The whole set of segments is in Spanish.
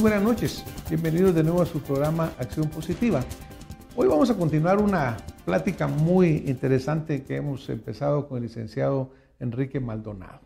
buenas noches. Bienvenidos de nuevo a su programa Acción Positiva. Hoy vamos a continuar una plática muy interesante que hemos empezado con el licenciado Enrique Maldonado.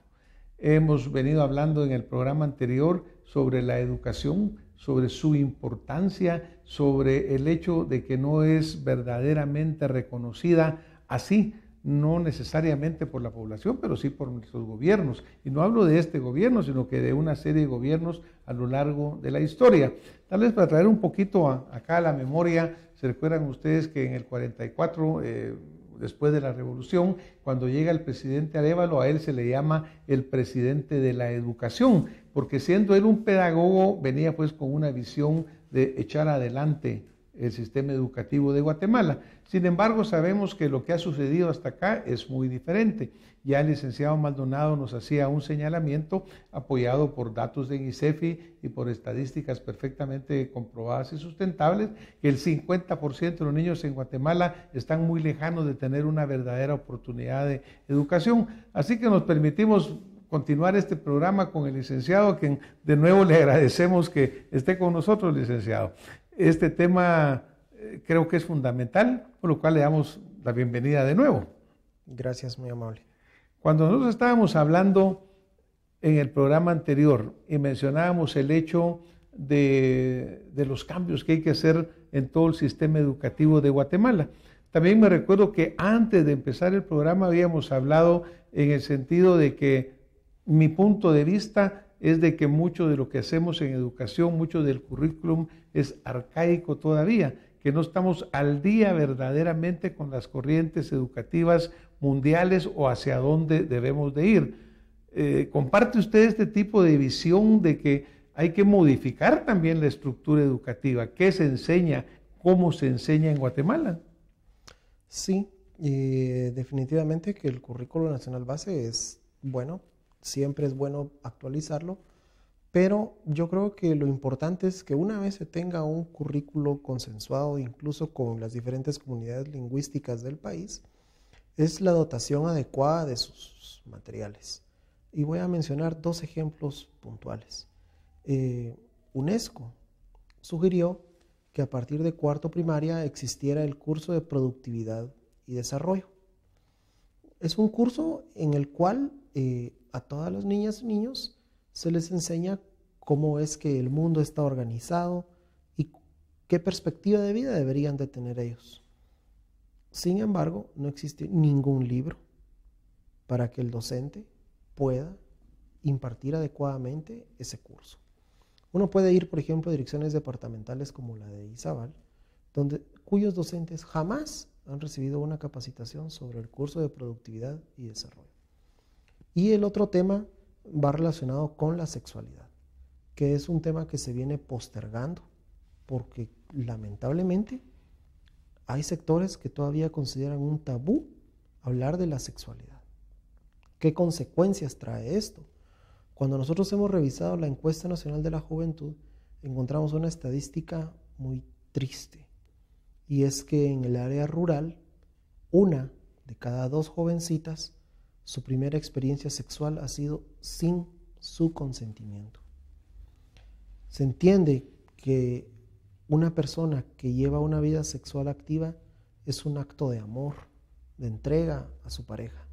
Hemos venido hablando en el programa anterior sobre la educación, sobre su importancia, sobre el hecho de que no es verdaderamente reconocida así no necesariamente por la población, pero sí por nuestros gobiernos. Y no hablo de este gobierno, sino que de una serie de gobiernos a lo largo de la historia. Tal vez para traer un poquito acá a la memoria, se recuerdan ustedes que en el 44, eh, después de la revolución, cuando llega el presidente Arevalo, a él se le llama el presidente de la educación, porque siendo él un pedagogo, venía pues con una visión de echar adelante el sistema educativo de Guatemala. Sin embargo, sabemos que lo que ha sucedido hasta acá es muy diferente. Ya el licenciado Maldonado nos hacía un señalamiento apoyado por datos de INICEFI y por estadísticas perfectamente comprobadas y sustentables, que el 50% de los niños en Guatemala están muy lejanos de tener una verdadera oportunidad de educación. Así que nos permitimos continuar este programa con el licenciado, quien de nuevo le agradecemos que esté con nosotros, licenciado. Este tema eh, creo que es fundamental, por lo cual le damos la bienvenida de nuevo. Gracias, muy amable. Cuando nosotros estábamos hablando en el programa anterior y mencionábamos el hecho de, de los cambios que hay que hacer en todo el sistema educativo de Guatemala, también me recuerdo que antes de empezar el programa habíamos hablado en el sentido de que mi punto de vista es de que mucho de lo que hacemos en educación, mucho del currículum es arcaico todavía, que no estamos al día verdaderamente con las corrientes educativas mundiales o hacia dónde debemos de ir. Eh, ¿Comparte usted este tipo de visión de que hay que modificar también la estructura educativa? ¿Qué se enseña? ¿Cómo se enseña en Guatemala? Sí, eh, definitivamente que el currículo nacional base es bueno siempre es bueno actualizarlo, pero yo creo que lo importante es que una vez se tenga un currículo consensuado, incluso con las diferentes comunidades lingüísticas del país, es la dotación adecuada de sus materiales. Y voy a mencionar dos ejemplos puntuales. Eh, UNESCO sugirió que a partir de cuarto primaria existiera el curso de productividad y desarrollo. Es un curso en el cual eh, a todas las niñas y niños se les enseña cómo es que el mundo está organizado y qué perspectiva de vida deberían de tener ellos. Sin embargo, no existe ningún libro para que el docente pueda impartir adecuadamente ese curso. Uno puede ir, por ejemplo, a direcciones departamentales como la de Izabal, donde, cuyos docentes jamás han recibido una capacitación sobre el curso de productividad y desarrollo. Y el otro tema va relacionado con la sexualidad, que es un tema que se viene postergando, porque lamentablemente hay sectores que todavía consideran un tabú hablar de la sexualidad. ¿Qué consecuencias trae esto? Cuando nosotros hemos revisado la encuesta nacional de la juventud, encontramos una estadística muy triste, y es que en el área rural, una de cada dos jovencitas su primera experiencia sexual ha sido sin su consentimiento. Se entiende que una persona que lleva una vida sexual activa es un acto de amor, de entrega a su pareja,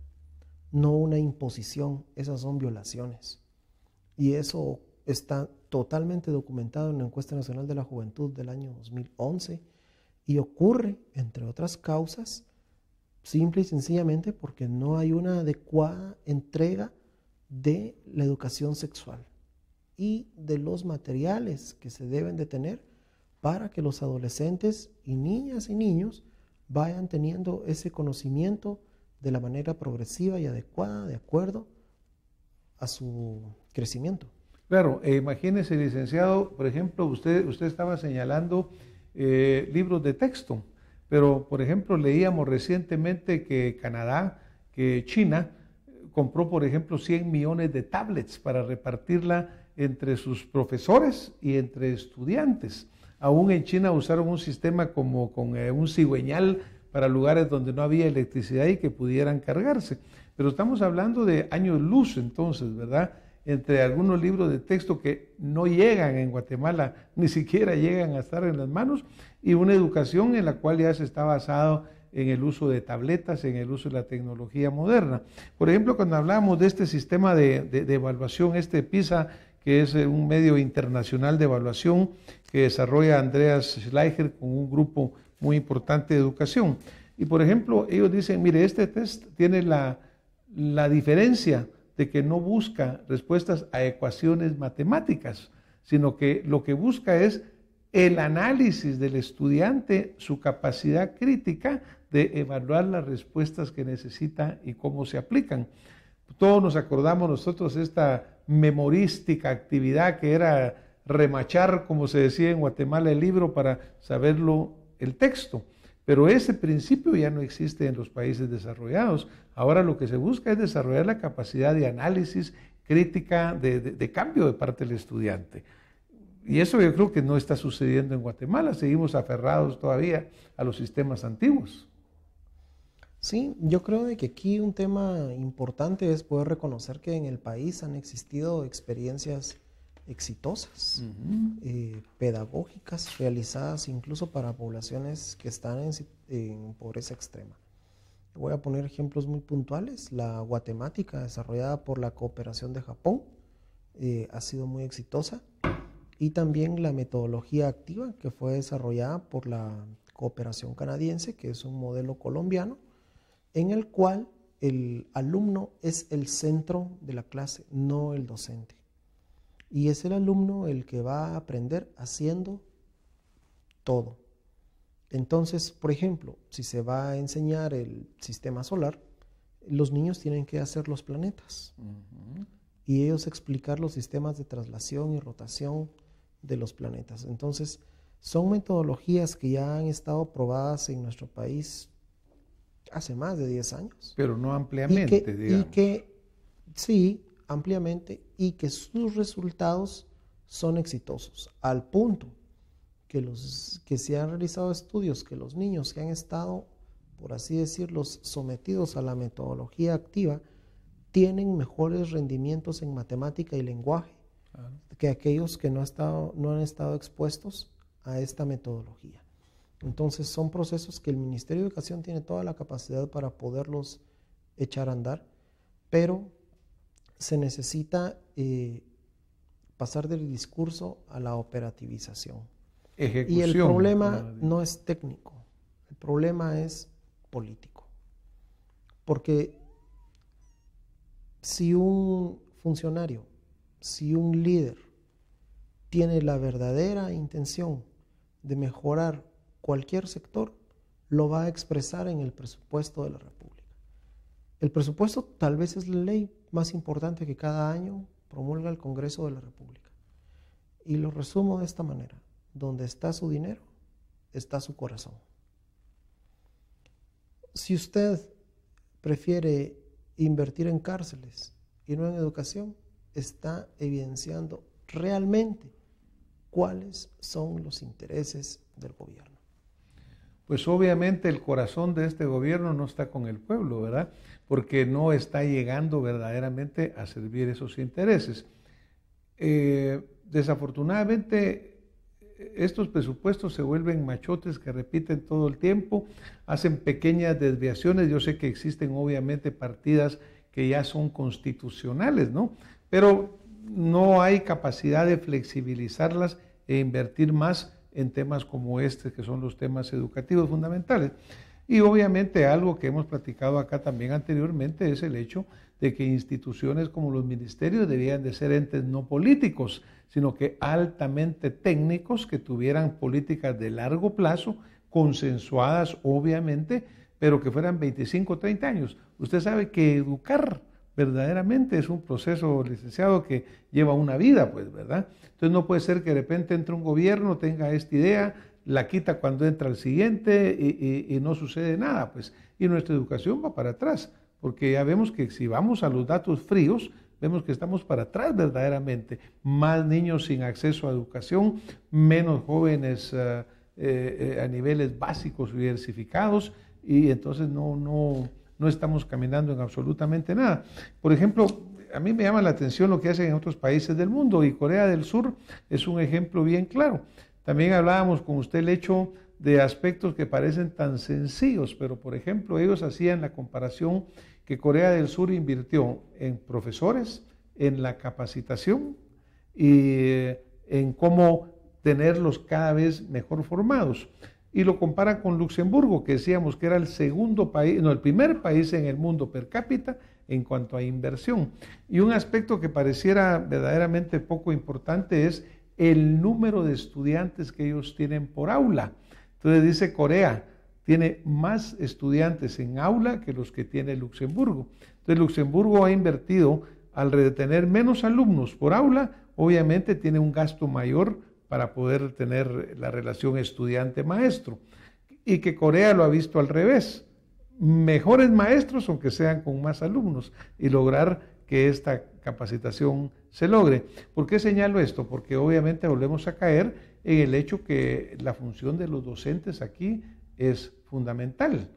no una imposición, esas son violaciones. Y eso está totalmente documentado en la encuesta nacional de la juventud del año 2011 y ocurre, entre otras causas, Simple y sencillamente porque no hay una adecuada entrega de la educación sexual y de los materiales que se deben de tener para que los adolescentes y niñas y niños vayan teniendo ese conocimiento de la manera progresiva y adecuada, de acuerdo a su crecimiento. Claro, eh, imagínese, licenciado, por ejemplo, usted, usted estaba señalando eh, libros de texto. Pero, por ejemplo, leíamos recientemente que Canadá, que China, compró, por ejemplo, 100 millones de tablets para repartirla entre sus profesores y entre estudiantes. Aún en China usaron un sistema como con eh, un cigüeñal para lugares donde no había electricidad y que pudieran cargarse. Pero estamos hablando de años luz entonces, ¿verdad? entre algunos libros de texto que no llegan en Guatemala, ni siquiera llegan a estar en las manos, y una educación en la cual ya se está basado en el uso de tabletas, en el uso de la tecnología moderna. Por ejemplo, cuando hablamos de este sistema de, evaluación, este PISA, que es eh, un medio internacional de evaluación que desarrolla Andreas Schleicher con un grupo muy importante de educación. Y por ejemplo, ellos dicen, mire, este test tiene la, la diferencia que no busca respuestas a ecuaciones matemáticas, sino que lo que busca es el análisis del estudiante, su capacidad crítica de evaluar las respuestas que necesita y cómo se aplican. Todos nos acordamos nosotros esta memorística actividad que era remachar, como se decía en Guatemala, el libro para saberlo el texto. Pero ese principio ya no existe en los países desarrollados. Ahora lo que se busca es desarrollar la capacidad de análisis crítica, de, cambio de parte del estudiante. Y eso yo creo que no está sucediendo en Guatemala. Seguimos aferrados todavía a los sistemas antiguos. Sí, yo creo de que aquí un tema importante es poder reconocer que en el país han existido experiencias exitosas, eh, pedagógicas, realizadas incluso para poblaciones que están en, pobreza extrema. Voy a poner ejemplos muy puntuales. La guatemática, desarrollada por la cooperación de Japón, eh, ha sido muy exitosa. Y también la metodología activa, que fue desarrollada por la cooperación canadiense, que es un modelo colombiano, en el cual el alumno es el centro de la clase, no el docente. Y es el alumno el que va a aprender haciendo todo. Entonces, por ejemplo, si se va a enseñar el sistema solar, los niños tienen que hacer los planetas y ellos explicar los sistemas de traslación y rotación de los planetas. Entonces, son metodologías que ya han estado probadas en nuestro país hace más de 10 años. Pero no ampliamente, digamos. Y que sí, ampliamente y que sus resultados son exitosos, al punto que, los, que se han realizado estudios que los niños que han estado, por así decirlo, sometidos a la metodología activa, tienen mejores rendimientos en matemática y lenguaje que aquellos que no han estado expuestos a esta metodología. Entonces son procesos que el Ministerio de Educación tiene toda la capacidad para poderlos echar a andar, pero se necesita eh, pasar del discurso a la operativización. y el problema no es técnico, el problema es político. Porque si un funcionario, si un líder tiene la verdadera intención de mejorar cualquier sector, lo va a expresar en el presupuesto de la República. El presupuesto tal vez es la ley, más importante que cada año promulga el Congreso de la República. Y lo resumo de esta manera. Donde está su dinero, está su corazón. Si usted prefiere invertir en cárceles y no en educación, está evidenciando realmente cuáles son los intereses del gobierno pues obviamente el corazón de este gobierno no está con el pueblo, ¿verdad? Porque no está llegando verdaderamente a servir esos intereses. Eh, desafortunadamente, estos presupuestos se vuelven machotes que repiten todo el tiempo, hacen pequeñas desviaciones. Yo sé que existen obviamente partidas que ya son constitucionales, ¿no? Pero no hay capacidad de flexibilizarlas e invertir más en temas como este, que son los temas educativos fundamentales. Y obviamente algo que hemos platicado acá también anteriormente es el hecho de que instituciones como los ministerios debían de ser entes no políticos, sino que altamente técnicos que tuvieran políticas de largo plazo, consensuadas obviamente, pero que fueran 25 o 30 años. Usted sabe que educar verdaderamente es un proceso, licenciado, que lleva una vida, pues, ¿verdad? Entonces no puede ser que de repente entre un gobierno, tenga esta idea, la quita cuando entra el siguiente y, no sucede nada, pues. Y nuestra educación va para atrás, porque ya vemos que si vamos a los datos fríos, vemos que estamos para atrás verdaderamente. Más niños sin acceso a educación, menos jóvenes eh, eh, eh, a niveles básicos diversificados, y entonces no, no, no estamos caminando en absolutamente nada. Por ejemplo, a mí me llama la atención lo que hacen en otros países del mundo y Corea del Sur es un ejemplo bien claro. También hablábamos con usted el hecho de aspectos que parecen tan sencillos, pero por ejemplo ellos hacían la comparación que Corea del Sur invirtió en profesores, en la capacitación y eh, en cómo tenerlos cada vez mejor formados y lo compara con Luxemburgo, que decíamos que era el segundo país, no, el primer país en el mundo per cápita en cuanto a inversión. Y un aspecto que pareciera verdaderamente poco importante es el número de estudiantes que ellos tienen por aula. Entonces dice Corea, tiene más estudiantes en aula que los que tiene Luxemburgo. Entonces Luxemburgo ha invertido al retener menos alumnos por aula, obviamente tiene un gasto mayor para poder tener la relación estudiante-maestro. Y que Corea lo ha visto al revés. Mejores maestros, aunque sean con más alumnos, y lograr que esta capacitación se logre. ¿Por qué señalo esto? Porque obviamente volvemos a caer en el hecho que la función de los docentes aquí es fundamental.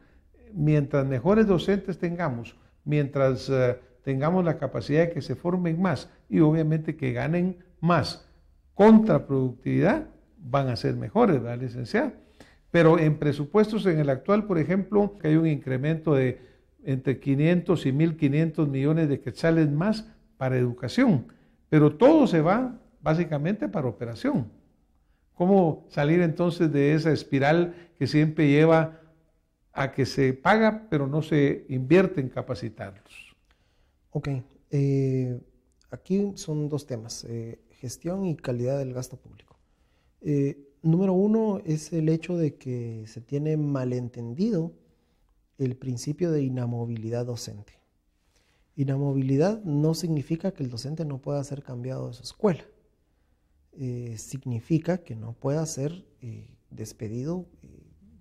Mientras mejores docentes tengamos, mientras eh, tengamos la capacidad de que se formen más y obviamente que ganen más contraproductividad van a ser mejores, ¿verdad, licenciada? Pero en presupuestos en el actual, por ejemplo, hay un incremento de entre 500 y 1.500 millones de quetzales más para educación, pero todo se va básicamente para operación. ¿Cómo salir entonces de esa espiral que siempre lleva a que se paga, pero no se invierte en capacitarlos? Ok, eh, aquí son dos temas. Eh, gestión y calidad del gasto público. Eh, número uno es el hecho de que se tiene malentendido el principio de inamovilidad docente. Inamovilidad no significa que el docente no pueda ser cambiado de su escuela. Eh, significa que no pueda ser eh, despedido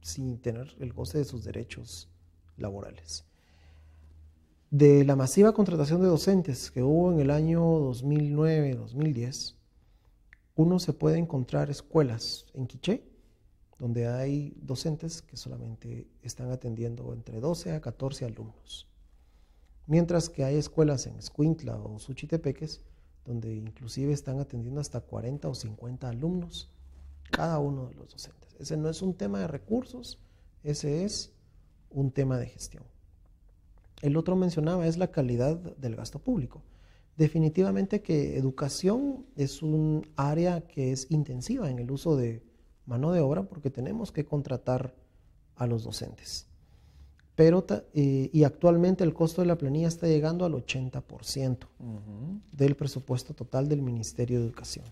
sin tener el goce de sus derechos laborales de la masiva contratación de docentes que hubo en el año 2009-2010, uno se puede encontrar escuelas en Quiché, donde hay docentes que solamente están atendiendo entre 12 a 14 alumnos. Mientras que hay escuelas en Escuintla o Suchitepeques, donde inclusive están atendiendo hasta 40 o 50 alumnos cada uno de los docentes. Ese no es un tema de recursos, ese es un tema de gestión. El otro mencionaba es la calidad del gasto público. Definitivamente que educación es un área que es intensiva en el uso de mano de obra porque tenemos que contratar a los docentes. Pero, eh, y actualmente el costo de la planilla está llegando al 80% del presupuesto total del Ministerio de Educación.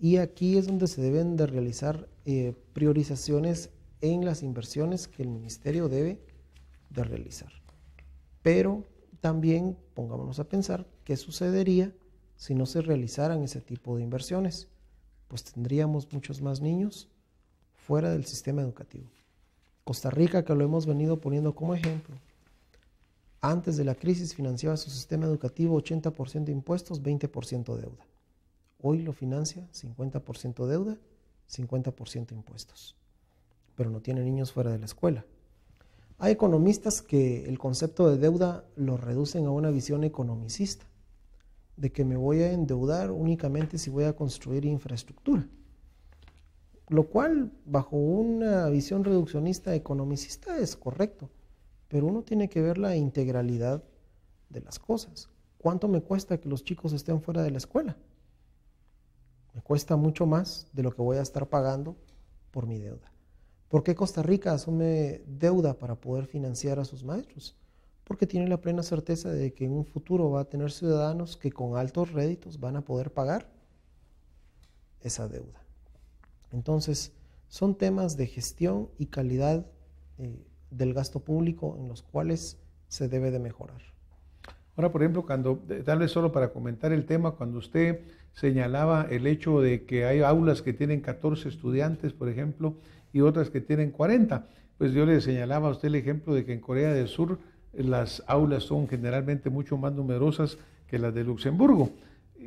Y aquí es donde se deben de realizar eh, priorizaciones en las inversiones que el Ministerio debe de realizar. Pero también pongámonos a pensar qué sucedería si no se realizaran ese tipo de inversiones. Pues tendríamos muchos más niños fuera del sistema educativo. Costa Rica, que lo hemos venido poniendo como ejemplo, antes de la crisis financiaba su sistema educativo 80% de impuestos, 20% deuda. Hoy lo financia 50% deuda, 50% impuestos. Pero no tiene niños fuera de la escuela. Hay economistas que el concepto de deuda lo reducen a una visión economicista, de que me voy a endeudar únicamente si voy a construir infraestructura, lo cual bajo una visión reduccionista economicista es correcto, pero uno tiene que ver la integralidad de las cosas. ¿Cuánto me cuesta que los chicos estén fuera de la escuela? Me cuesta mucho más de lo que voy a estar pagando por mi deuda. ¿Por qué Costa Rica asume deuda para poder financiar a sus maestros? Porque tiene la plena certeza de que en un futuro va a tener ciudadanos que con altos réditos van a poder pagar esa deuda. Entonces, son temas de gestión y calidad eh, del gasto público en los cuales se debe de mejorar. Ahora, por ejemplo, cuando, eh, tal solo para comentar el tema, cuando usted señalaba el hecho de que hay aulas que tienen 14 estudiantes, por ejemplo, y otras que tienen 40. Pues yo le señalaba a usted el ejemplo de que en Corea del Sur eh, las aulas son generalmente mucho más numerosas que las de Luxemburgo,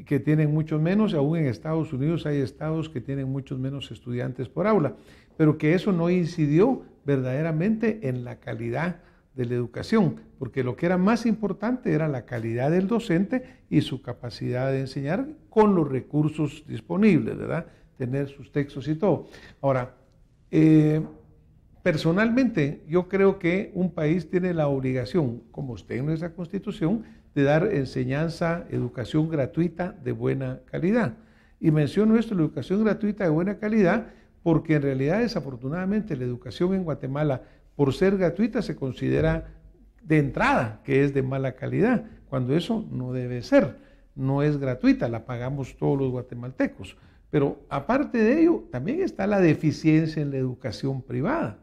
que tienen muchos menos, aún en Estados Unidos hay estados que tienen muchos menos estudiantes por aula, pero que eso no incidió verdaderamente en la calidad de la educación, porque lo que era más importante era la calidad del docente y su capacidad de enseñar con los recursos disponibles, ¿verdad? Tener sus textos y todo. Ahora, eh, personalmente, yo creo que un país tiene la obligación, como usted en nuestra constitución, de dar enseñanza, educación gratuita de buena calidad. Y menciono esto, la educación gratuita de buena calidad, porque en realidad desafortunadamente la educación en Guatemala, por ser gratuita, se considera de entrada que es de mala calidad, cuando eso no debe ser, no es gratuita, la pagamos todos los guatemaltecos. Pero aparte de ello, también está la deficiencia en la educación privada.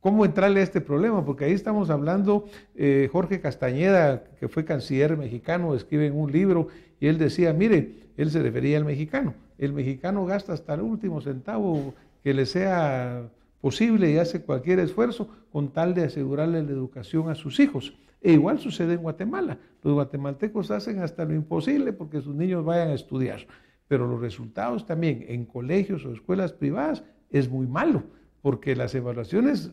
¿Cómo entrarle a este problema? Porque ahí estamos hablando, eh, Jorge Castañeda, que fue canciller mexicano, escribe en un libro y él decía, mire, él se refería al mexicano, el mexicano gasta hasta el último centavo que le sea posible y hace cualquier esfuerzo con tal de asegurarle la educación a sus hijos. E igual sucede en Guatemala, los guatemaltecos hacen hasta lo imposible porque sus niños vayan a estudiar pero los resultados también en colegios o escuelas privadas es muy malo, porque las evaluaciones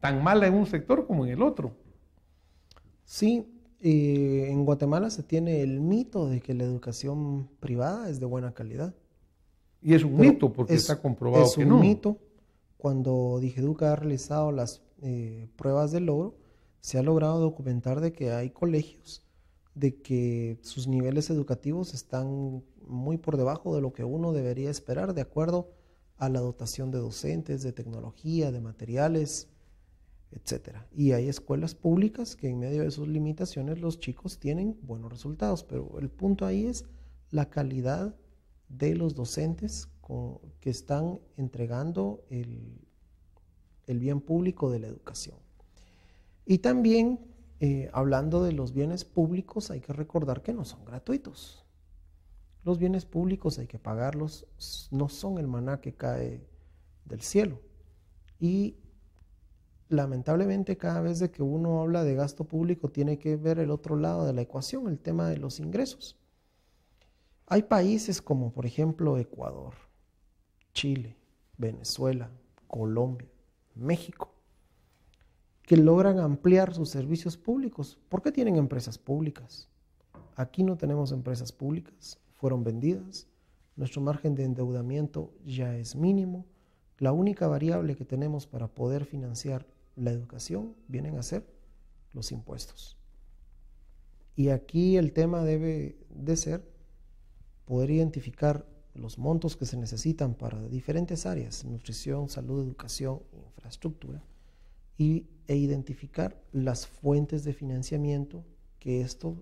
tan mala en un sector como en el otro. Sí, en Guatemala se tiene el mito de que la educación privada es de buena calidad. Y es un mito, porque está comprobado que no. Es un mito. Cuando Digeduca ha realizado las eh, pruebas de logro, se ha logrado documentar de que hay colegios de que sus niveles educativos están muy por debajo de lo que uno debería esperar de acuerdo a la dotación de docentes, de tecnología, de materiales, etc. Y hay escuelas públicas que en medio de sus limitaciones los chicos tienen buenos resultados, pero el punto ahí es la calidad de los docentes que están entregando el, bien público de la educación. Y también, eh, hablando de los bienes públicos, hay que recordar que no son gratuitos. Los bienes públicos hay que pagarlos, no son el maná que cae del cielo. Y lamentablemente cada vez de que uno habla de gasto público tiene que ver el otro lado de la ecuación, el tema de los ingresos. Hay países como por ejemplo Ecuador, Chile, Venezuela, Colombia, México, que logran ampliar sus servicios públicos. ¿Por qué tienen empresas públicas? Aquí no tenemos empresas públicas fueron vendidas, nuestro margen de endeudamiento ya es mínimo, la única variable que tenemos para poder financiar la educación vienen a ser los impuestos. Y aquí el tema debe de ser poder identificar los montos que se necesitan para diferentes áreas, nutrición, salud, educación, infraestructura, y, e identificar las fuentes de financiamiento que estos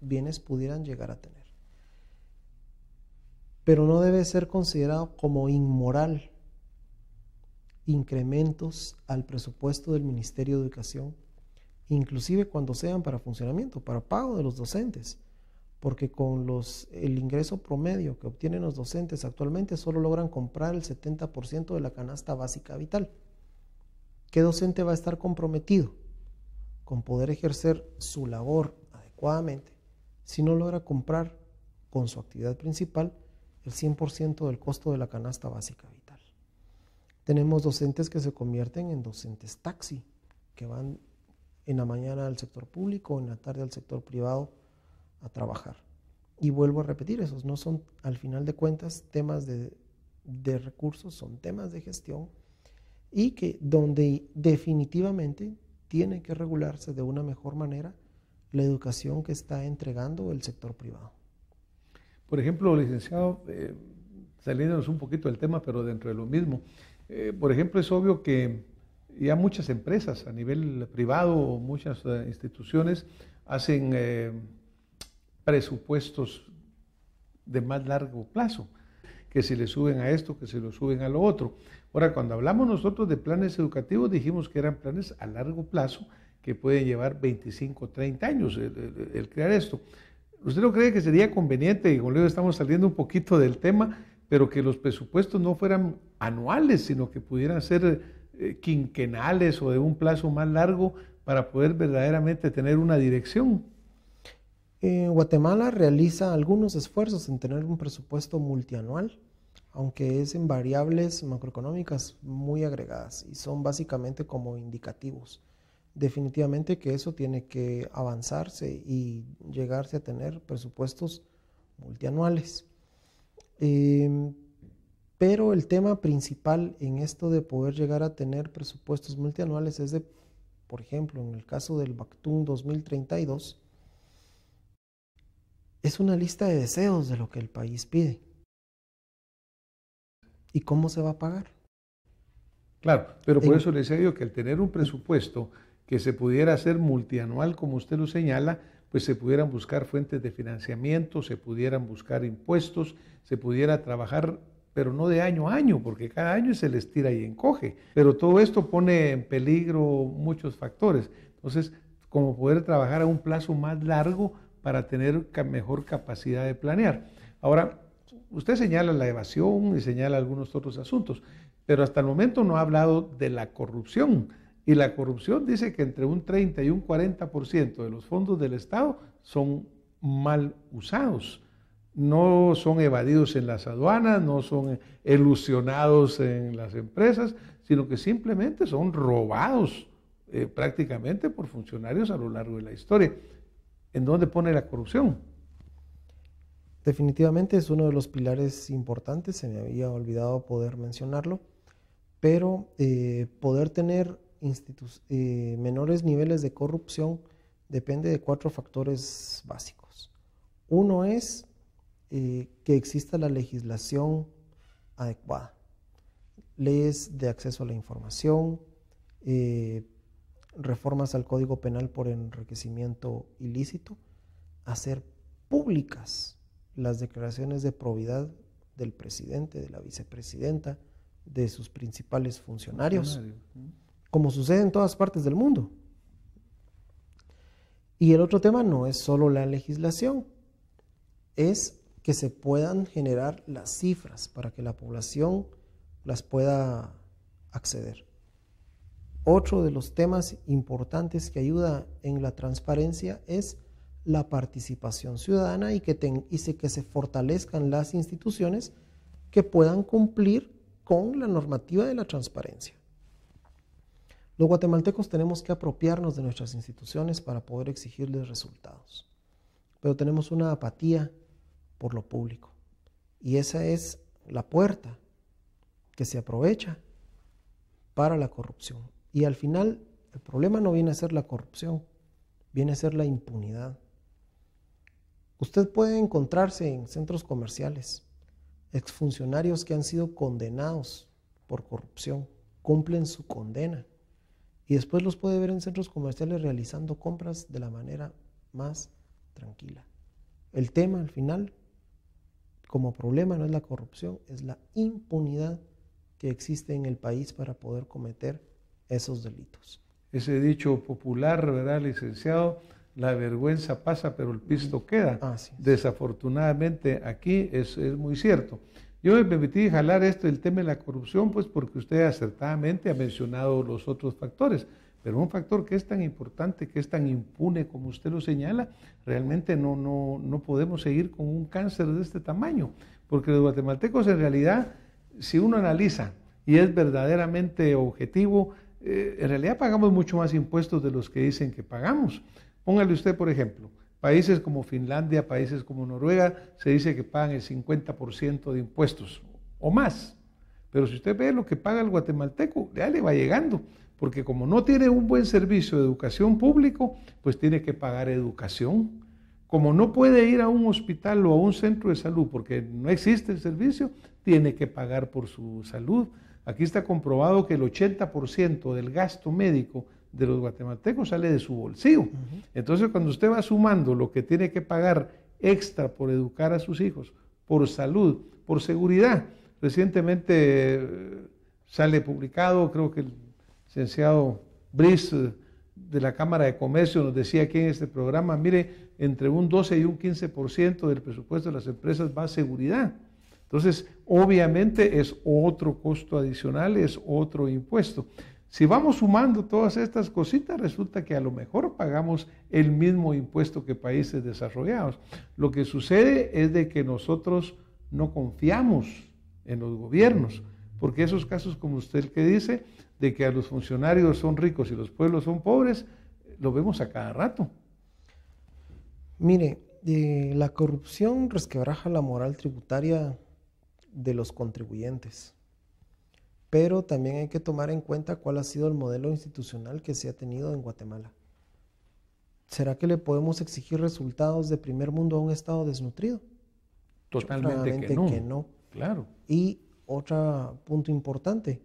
bienes pudieran llegar a tener pero no debe ser considerado como inmoral. Incrementos al presupuesto del Ministerio de Educación, inclusive cuando sean para funcionamiento, para pago de los docentes, porque con los, el ingreso promedio que obtienen los docentes actualmente solo logran comprar el 70% de la canasta básica vital. ¿Qué docente va a estar comprometido con poder ejercer su labor adecuadamente si no logra comprar con su actividad principal el 100% del costo de la canasta básica vital. Tenemos docentes que se convierten en docentes taxi, que van en la mañana al sector público, en la tarde al sector privado a trabajar. Y vuelvo a repetir, esos no son, al final de cuentas, temas de, de recursos, son temas de gestión y que donde definitivamente tiene que regularse de una mejor manera la educación que está entregando el sector privado. Por ejemplo, licenciado, eh, saliéndonos un poquito del tema, pero dentro de lo mismo, eh, por ejemplo, es obvio que ya muchas empresas a nivel privado o muchas eh, instituciones hacen presupuestos de más largo plazo, que si le suben a esto, que se lo suben a lo otro. Ahora, cuando hablamos nosotros de planes educativos, dijimos que eran planes a largo plazo que pueden llevar 25, o 30 años el crear esto. ¿Usted no cree que sería conveniente, y con que estamos saliendo un poquito del tema, pero que los presupuestos no fueran anuales, sino que pudieran ser eh, quinquenales o de un plazo más largo para poder verdaderamente tener una dirección? Eh, Guatemala realiza algunos esfuerzos en tener un presupuesto multianual, aunque es en variables macroeconómicas muy agregadas y son básicamente como indicativos definitivamente que eso tiene que avanzarse y llegarse a tener presupuestos multianuales. Em, pero el tema principal en esto de poder llegar a tener presupuestos multianuales es de, por ejemplo, en el caso del Bactún 2032, es una lista de deseos de lo que el país pide. ¿Y cómo se va a pagar? Claro, pero por eso les he dicho que al tener un presupuesto que se pudiera hacer multianual, como usted lo señala, pues se pudieran buscar fuentes de financiamiento, se pudieran buscar impuestos, se pudiera trabajar, pero no de año a año, porque cada año se les tira y encoge. Pero todo esto pone en peligro muchos factores. Entonces, como poder trabajar a un plazo más largo para tener mejor capacidad de planear. Ahora, usted señala la evasión y señala algunos otros asuntos, pero hasta el momento no ha hablado de la corrupción y la corrupción dice que entre un 30 y un 40% de los fondos del Estado son mal usados. No son evadidos en las aduanas, no son ilusionados en las empresas, sino que simplemente son robados eh, prácticamente por funcionarios a lo largo de la historia. ¿En dónde pone la corrupción? Definitivamente es uno de los pilares importantes, se me había olvidado poder mencionarlo, pero eh, poder tener eh, menores niveles de corrupción depende de cuatro factores básicos. Uno es eh, que exista la legislación adecuada, leyes de acceso a la información, eh, reformas al Código Penal por enriquecimiento ilícito, hacer públicas las declaraciones de probidad del presidente, de la vicepresidenta, de sus principales funcionarios como sucede en todas partes del mundo. Y el otro tema no es solo la legislación, es que se puedan generar las cifras para que la población las pueda acceder. Otro de los temas importantes que ayuda en la transparencia es la participación ciudadana y que, que se fortalezcan las instituciones que puedan cumplir con la normativa de la transparencia. Los guatemaltecos tenemos que apropiarnos de nuestras instituciones para poder exigirles resultados. Pero tenemos una apatía por lo público. Y esa es la puerta que se aprovecha para la corrupción. Y al final el problema no viene a ser la corrupción, viene a ser la impunidad. Usted puede encontrarse en centros comerciales exfuncionarios que han sido condenados por corrupción, cumplen su condena y después los puede ver en centros comerciales realizando compras de la manera más tranquila. El tema al final, como problema, no es la corrupción, es la impunidad que existe en el país para poder cometer esos delitos. Ese dicho popular, ¿verdad, licenciado? La vergüenza pasa, pero el pisto queda. Desafortunadamente aquí es, es muy cierto. Yo me permití jalar esto del tema de la corrupción, pues porque usted acertadamente ha mencionado los otros factores, pero un factor que es tan importante, que es tan impune como usted lo señala, realmente no, no, podemos seguir con un cáncer de este tamaño, porque los guatemaltecos en realidad, si uno analiza y es verdaderamente objetivo, eh, en realidad pagamos mucho más impuestos de los que dicen que pagamos. Póngale usted, por ejemplo, Países como Finlandia, países como Noruega, se dice que pagan el 50% de impuestos o más. Pero si usted ve lo que paga el guatemalteco, ya le va llegando, porque como no tiene un buen servicio de educación público, pues tiene que pagar educación. Como no puede ir a un hospital o a un centro de salud porque no existe el servicio, tiene que pagar por su salud. Aquí está comprobado que el 80% del gasto médico de los guatemaltecos sale de su bolsillo. Entonces, cuando usted va sumando lo que tiene que pagar extra por educar a sus hijos, por salud, por seguridad, recientemente eh, sale publicado, creo que el licenciado Brice eh, de la Cámara de Comercio nos decía aquí en este programa, mire, entre un 12 y un 15% del presupuesto de las empresas va a seguridad. Entonces, obviamente es otro costo adicional, es otro impuesto. Si vamos sumando todas estas cositas, resulta que a lo mejor pagamos el mismo impuesto que países desarrollados. Lo que sucede es de que nosotros no confiamos en los gobiernos, porque esos casos como usted que dice, de que a los funcionarios son ricos y los pueblos son pobres, lo vemos a cada rato. Mire, la corrupción resquebraja la moral tributaria de los contribuyentes pero también hay que tomar en cuenta cuál ha sido el modelo institucional que se ha tenido en Guatemala. ¿Será que le podemos exigir resultados de primer mundo a un Estado desnutrido? Totalmente que no. Claro. Y otro punto importante,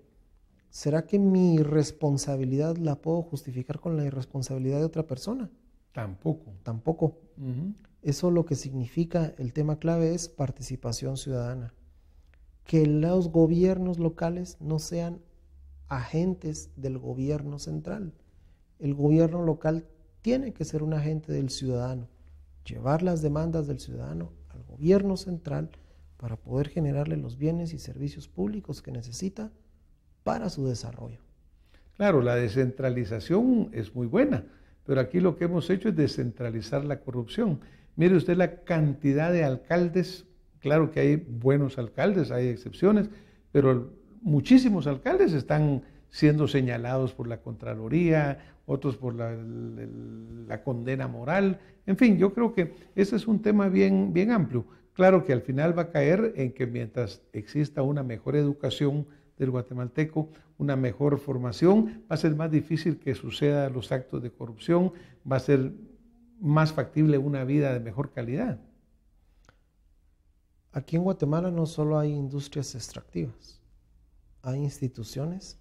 ¿será que mi responsabilidad la puedo justificar con la irresponsabilidad de otra persona? Tampoco. Tampoco. Eso lo que significa, el tema clave es participación ciudadana que los gobiernos locales no sean agentes del gobierno central. El gobierno local tiene que ser un agente del ciudadano, llevar las demandas del ciudadano al gobierno central para poder generarle los bienes y servicios públicos que necesita para su desarrollo. Claro, la descentralización es muy buena, pero aquí lo que hemos hecho es descentralizar la corrupción. Mire usted la cantidad de alcaldes Claro que hay buenos alcaldes, hay excepciones, pero muchísimos alcaldes están siendo señalados por la Contraloría, otros por la, condena moral. En fin, yo creo que ese es un tema bien, bien amplio. Claro que al final va a caer en que mientras exista una mejor educación del guatemalteco, una mejor formación, va a ser más difícil que sucedan los actos de corrupción, va a ser más factible una vida de mejor calidad. Aquí en Guatemala no solo hay industrias extractivas, hay instituciones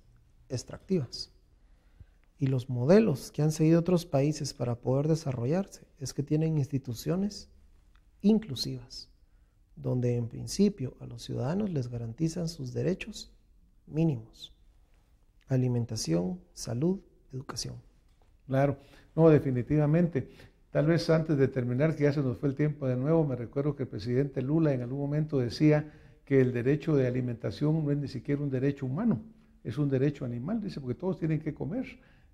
extractivas. Y los modelos que han seguido otros países para poder desarrollarse es que tienen instituciones inclusivas, donde en principio a los ciudadanos les garantizan sus derechos mínimos, alimentación, salud, educación. Claro, no, definitivamente. Tal vez antes de terminar, que ya se nos fue el tiempo de nuevo, me recuerdo que el presidente Lula en algún momento decía que el derecho de alimentación no es ni siquiera un derecho humano, es un derecho animal, dice, porque todos tienen que comer.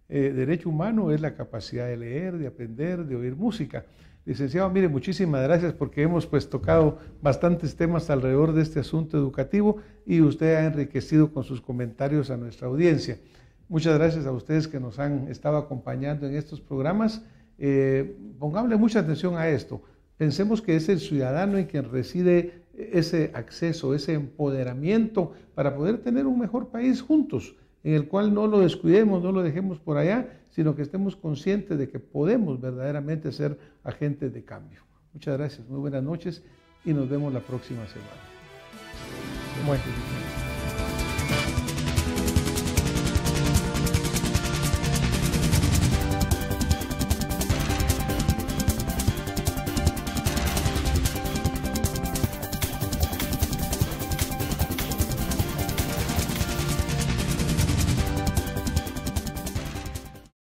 Eh, derecho humano es la capacidad de leer, de aprender, de oír música. Licenciado, mire, muchísimas gracias porque hemos pues tocado bastantes temas alrededor de este asunto educativo y usted ha enriquecido con sus comentarios a nuestra audiencia. Muchas gracias a ustedes que nos han estado acompañando en estos programas eh, mucha atención a esto. Pensemos que es el ciudadano en quien reside ese acceso, ese empoderamiento para poder tener un mejor país juntos, en el cual no lo descuidemos, no lo dejemos por allá, sino que estemos conscientes de que podemos verdaderamente ser agentes de cambio. Muchas gracias, muy buenas noches y nos vemos la próxima semana.